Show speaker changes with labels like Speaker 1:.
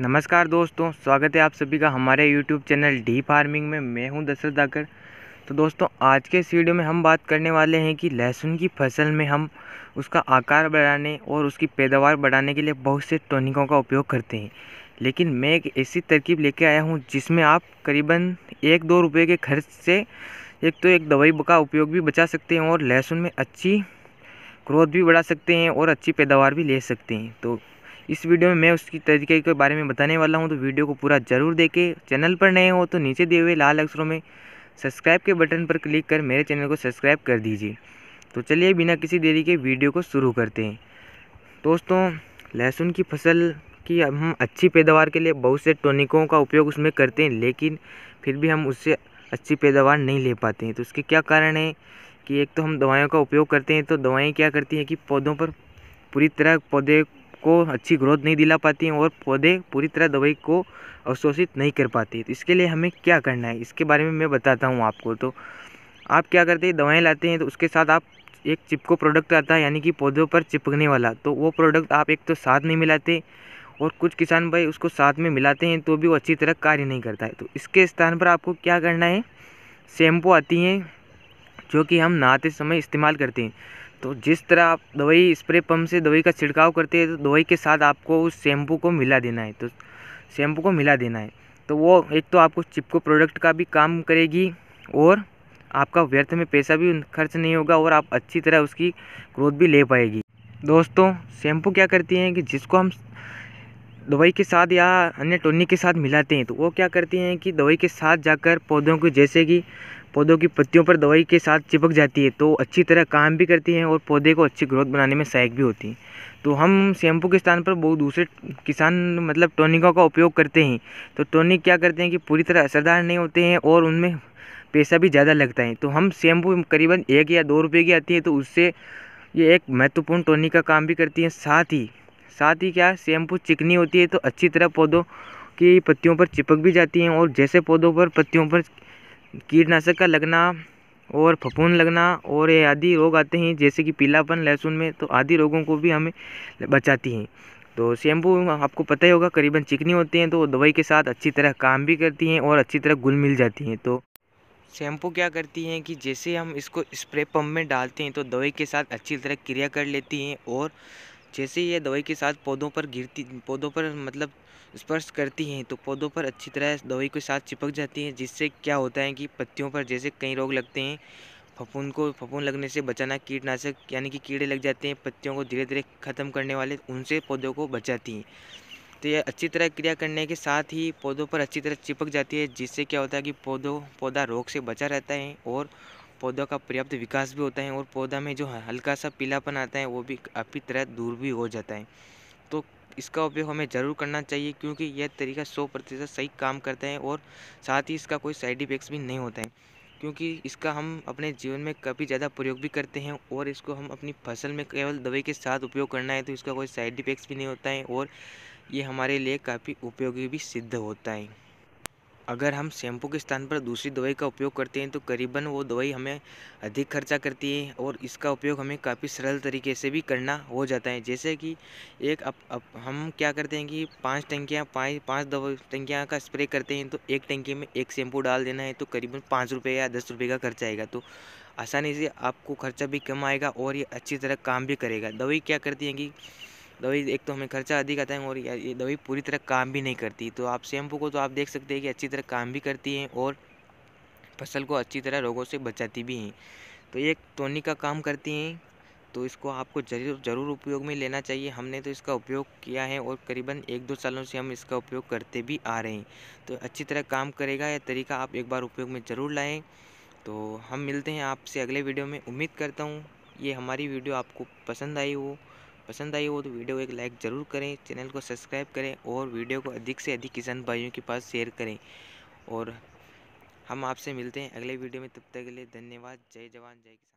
Speaker 1: नमस्कार दोस्तों स्वागत है आप सभी का हमारे YouTube चैनल डी फार्मिंग में मैं हूं दशरथ दाकर तो दोस्तों आज के इस वीडियो में हम बात करने वाले हैं कि लहसुन की फसल में हम उसका आकार बढ़ाने और उसकी पैदावार बढ़ाने के लिए बहुत से टॉनिकों का उपयोग करते हैं लेकिन मैं एक ऐसी तरकीब लेके आया हूँ जिसमें आप करीबन एक दो रुपये के खर्च से एक तो एक दवाई का उपयोग भी बचा सकते हैं और लहसुन में अच्छी ग्रोथ भी बढ़ा सकते हैं और अच्छी पैदावार भी ले सकते हैं तो इस वीडियो में मैं उसकी तरीके के बारे में बताने वाला हूँ तो वीडियो को पूरा ज़रूर देखें चैनल पर नए हो तो नीचे दिए हुए लाल अक्षरों में सब्सक्राइब के बटन पर क्लिक कर मेरे चैनल को सब्सक्राइब कर दीजिए तो चलिए बिना किसी देरी के वीडियो को शुरू करते हैं दोस्तों लहसुन की फसल की हम अच्छी पैदावार के लिए बहुत से टोनिकों का उपयोग उसमें करते हैं लेकिन फिर भी हम उससे अच्छी पैदावार नहीं ले पाते हैं तो उसके क्या कारण है कि एक तो हम दवाइयों का उपयोग करते हैं तो दवाएं क्या करती हैं कि पौधों पर पूरी तरह पौधे को अच्छी ग्रोथ नहीं दिला पाती हैं और पौधे पूरी तरह दवाई को अवशोषित नहीं कर पाते तो इसके लिए हमें क्या करना है इसके बारे में मैं बताता हूँ आपको तो आप क्या करते हैं दवाएँ लाते हैं तो उसके साथ आप एक चिपको प्रोडक्ट आता है यानी कि पौधों पर चिपकने वाला तो वो प्रोडक्ट आप एक तो साथ नहीं मिलाते और कुछ किसान भाई उसको साथ में मिलाते हैं तो भी वो अच्छी तरह कार्य नहीं करता है तो इसके स्थान पर आपको क्या करना है शैम्पू आती हैं जो कि हम नहाते समय इस्तेमाल करते हैं तो जिस तरह आप दवाई स्प्रे पम्प से दवाई का छिड़काव करते हैं तो दवाई के साथ आपको उस शैम्पू को मिला देना है तो शैम्पू को मिला देना है तो वो एक तो आपको चिपको प्रोडक्ट का भी काम करेगी और आपका व्यर्थ में पैसा भी खर्च नहीं होगा और आप अच्छी तरह उसकी ग्रोथ भी ले पाएगी दोस्तों शैम्पू क्या करती हैं कि जिसको हम दवाई के साथ या अन्य टोनी के साथ मिलाते हैं तो वो क्या करती हैं कि दवाई के साथ जाकर पौधों को जैसे कि पौधों की पत्तियों पर दवाई के साथ चिपक जाती है तो अच्छी तरह काम भी करती हैं और पौधे को अच्छी ग्रोथ बनाने में सहायक भी होती हैं तो हम शैम्पू के स्थान पर बहुत दूसरे किसान मतलब टोनिकों का उपयोग करते हैं तो टोनिक क्या करते हैं कि पूरी तरह असरदार नहीं होते हैं और उनमें पैसा भी ज़्यादा लगता है तो हम शैम्पू करीबन एक या दो रुपये की आती है तो उससे ये एक महत्वपूर्ण टोनिक का काम भी करती है साथ ही साथ ही क्या शैम्पू चिकनी होती है तो अच्छी तरह पौधों की पत्तियों पर चिपक भी जाती हैं और जैसे पौधों पर पत्तियों पर कीटनाशक का लगना और फपून लगना और ये आदि रोग आते हैं जैसे कि पीलापन लहसुन में तो आदि रोगों को भी हमें बचाती हैं तो शैम्पू आपको पता ही होगा करीबन चिकनी होती हैं तो दवाई के साथ अच्छी तरह काम भी करती हैं और अच्छी तरह गुल मिल जाती हैं तो शैम्पू क्या करती हैं कि जैसे हम इसको स्प्रे पंप में डालते हैं तो दवाई के साथ अच्छी तरह क्रिया कर लेती हैं और जैसे ही यह दवाई के साथ पौधों पर गिरती पौधों पर मतलब स्पर्श करती हैं तो पौधों पर अच्छी तरह दवाई के साथ चिपक जाती हैं जिससे क्या होता है कि पत्तियों पर जैसे कई रोग लगते हैं फफूंद को फफूंद लगने से बचाना कीटनाशक यानी कि कीड़े लग जाते हैं पत्तियों को धीरे धीरे ख़त्म करने वाले उनसे पौधों को बचाती हैं तो यह अच्छी तरह क्रिया करने के साथ ही पौधों पर अच्छी तरह चिपक जाती है जिससे क्या होता है कि पौधों पौधा रोग से बचा रहता है और पौधों का पर्याप्त विकास भी होता है और पौधा में जो हल्का सा पीलापन आता है वो भी काफ़ी तरह दूर भी हो जाता है तो इसका उपयोग हमें ज़रूर करना चाहिए क्योंकि यह तरीका सौ प्रतिशत सही काम करता है और साथ ही इसका कोई साइड इफ़ेक्ट्स भी नहीं होता है क्योंकि इसका हम अपने जीवन में काफ़ी ज़्यादा प्रयोग भी करते हैं और इसको हम अपनी फसल में केवल दवाई के साथ उपयोग करना है तो इसका कोई साइड इफ़ेक्ट्स भी नहीं होता है और ये हमारे लिए काफ़ी उपयोगी भी सिद्ध होता है अगर हम शैम्पू के स्थान पर दूसरी दवाई का उपयोग करते हैं तो करीबन वो दवाई हमें अधिक खर्चा करती है और इसका उपयोग हमें काफ़ी सरल तरीके से भी करना हो जाता है जैसे कि एक अब अब हम क्या करते हैं कि पांच टंकियाँ पाँच पाँच दवाई टंकियाँ का स्प्रे करते हैं तो एक टंकी में एक शैम्पू डाल देना है तो करीबन पाँच रुपये या दस रुपये का खर्चा आएगा तो आसानी से आपको खर्चा भी कम आएगा और ये अच्छी तरह काम भी करेगा दवाई क्या करती है कि दवाई एक तो हमें खर्चा अधिक आता है और ये दवाई पूरी तरह काम भी नहीं करती तो आप शैम्पू को तो आप देख सकते हैं कि अच्छी तरह काम भी करती है और फसल को अच्छी तरह रोगों से बचाती भी हैं तो ये टोनिक का काम करती हैं तो इसको आपको जरूर ज़रूर उपयोग में लेना चाहिए हमने तो इसका उपयोग किया है और करीबन एक दो सालों से हम इसका उपयोग करते भी आ रहे हैं तो अच्छी तरह काम करेगा यह तरीका आप एक बार उपयोग में ज़रूर लाएँ तो हम मिलते हैं आपसे अगले वीडियो में उम्मीद करता हूँ ये हमारी वीडियो आपको पसंद आई हो पसंद आई हो तो वीडियो को एक लाइक ज़रूर करें चैनल को सब्सक्राइब करें और वीडियो को अधिक से अधिक किसान भाइयों के पास शेयर करें और हम आपसे मिलते हैं अगले वीडियो में तब तक के लिए धन्यवाद जय जवान जय किसान